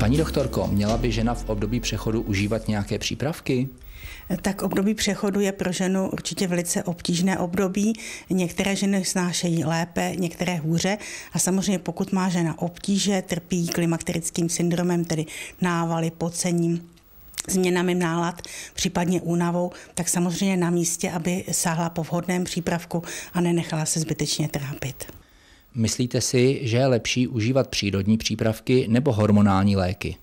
Paní doktorko, měla by žena v období přechodu užívat nějaké přípravky? Tak období přechodu je pro ženu určitě velice obtížné období. Některé ženy snášejí lépe, některé hůře. A samozřejmě pokud má žena obtíže, trpí klimakterickým syndromem, tedy návaly, pocením, změnami nálad, případně únavou, tak samozřejmě na místě, aby sáhla po vhodném přípravku a nenechala se zbytečně trápit. Myslíte si, že je lepší užívat přírodní přípravky nebo hormonální léky?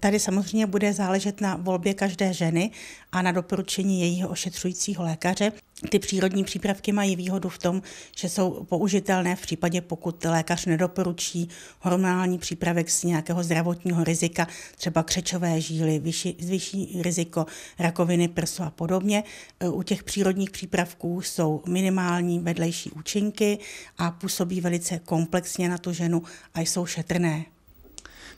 Tady samozřejmě bude záležet na volbě každé ženy a na doporučení jejího ošetřujícího lékaře. Ty přírodní přípravky mají výhodu v tom, že jsou použitelné v případě, pokud lékař nedoporučí hormonální přípravek z nějakého zdravotního rizika, třeba křečové žíly, vyšší, vyšší riziko rakoviny prsu a podobně. U těch přírodních přípravků jsou minimální vedlejší účinky a působí velice komplexně na tu ženu a jsou šetrné.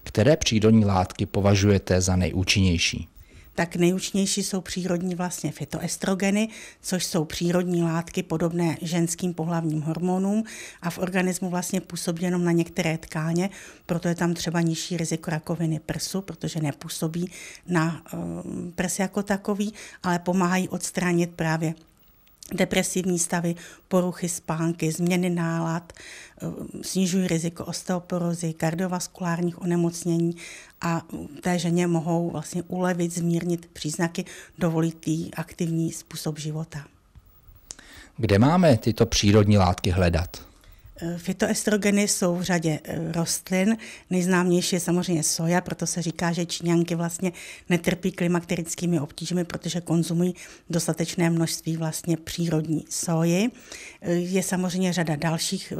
Které přírodní látky považujete za nejúčinnější? tak nejúčinnější jsou přírodní vlastně fitoestrogeny, což jsou přírodní látky podobné ženským pohlavním hormonům a v organismu vlastně působí jenom na některé tkáně, proto je tam třeba nižší riziko rakoviny prsu, protože nepůsobí na eh, prs jako takový, ale pomáhají odstranit právě depresivní stavy, poruchy spánky, změny nálad, eh, snižují riziko osteoporozy, kardiovaskulárních onemocnění a té ženě mohou vlastně ulevit, zmírnit příznaky, dovolit jí aktivní způsob života. Kde máme tyto přírodní látky hledat? Eh, fitoestrogeny jsou v řadě eh, rostlin. Nejznámější je samozřejmě soja, proto se říká, že číňanky vlastně netrpí klimakterickými obtížemi, protože konzumují dostatečné množství vlastně přírodní soji. Eh, je samozřejmě řada dalších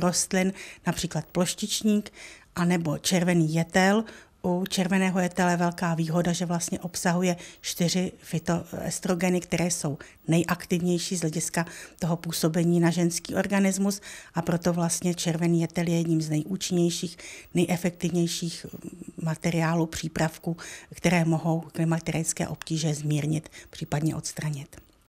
rostlin, například ploštičník, anebo červený jetel, u červeného jetele velká výhoda, že vlastně obsahuje čtyři fitoestrogeny, které jsou nejaktivnější z hlediska toho působení na ženský organismus a proto vlastně červený jetel je jedním z nejúčinnějších, nejefektivnějších materiálů, přípravků, které mohou klimaterické obtíže zmírnit, případně odstranit.